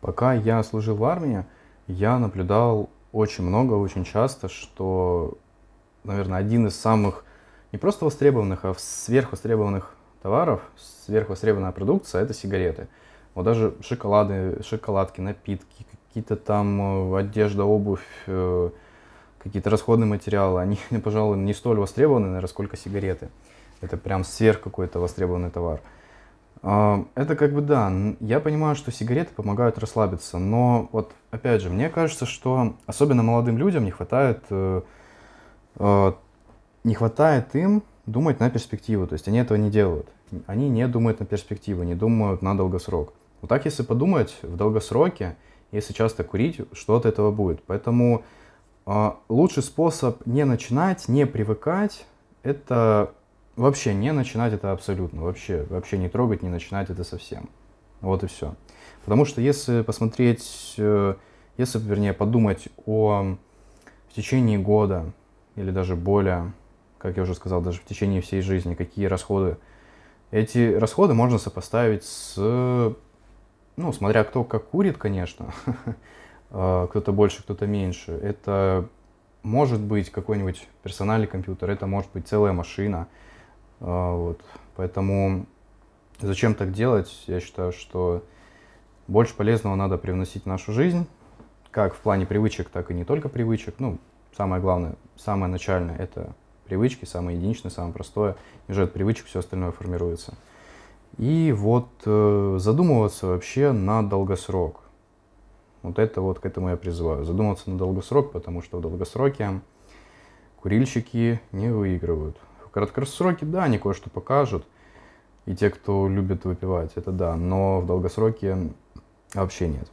Пока я служил в армии, я наблюдал очень много, очень часто, что, наверное, один из самых не просто востребованных, а сверхвостребованных товаров, сверхвостребованная продукция – это сигареты. Вот даже шоколады, шоколадки, напитки, какие-то там э, одежда, обувь, э, какие-то расходные материалы, они, пожалуй, не столь востребованы, наверное, сколько сигареты. Это прям сверх какой-то востребованный товар. Это как бы да, я понимаю, что сигареты помогают расслабиться, но вот опять же, мне кажется, что особенно молодым людям не хватает, э, а, не хватает им думать на перспективу, то есть они этого не делают, они не думают на перспективу, не думают на долгосрок. Вот так, если подумать, в долгосроке, если часто курить, что от этого будет. Поэтому э, лучший способ не начинать, не привыкать, это Вообще не начинать это абсолютно, вообще, вообще не трогать, не начинать это совсем. Вот и все. Потому что если посмотреть, э, если, вернее, подумать о в течение года или даже более, как я уже сказал, даже в течение всей жизни, какие расходы. Эти расходы можно сопоставить с, ну, смотря кто как курит, конечно, э, кто-то больше, кто-то меньше. Это может быть какой-нибудь персональный компьютер, это может быть целая машина, а, вот. Поэтому зачем так делать? Я считаю, что больше полезного надо привносить в нашу жизнь, как в плане привычек, так и не только привычек. Ну, самое главное, самое начальное – это привычки, самое единичное, самое простое. И уже от привычек все остальное формируется. И вот э, задумываться вообще на долгосрок. Вот это вот к этому я призываю. Задумываться на долгосрок, потому что в долгосроке курильщики не выигрывают. В краткосроке, да, они кое-что покажут. И те, кто любит выпивать, это да. Но в долгосроке вообще нет.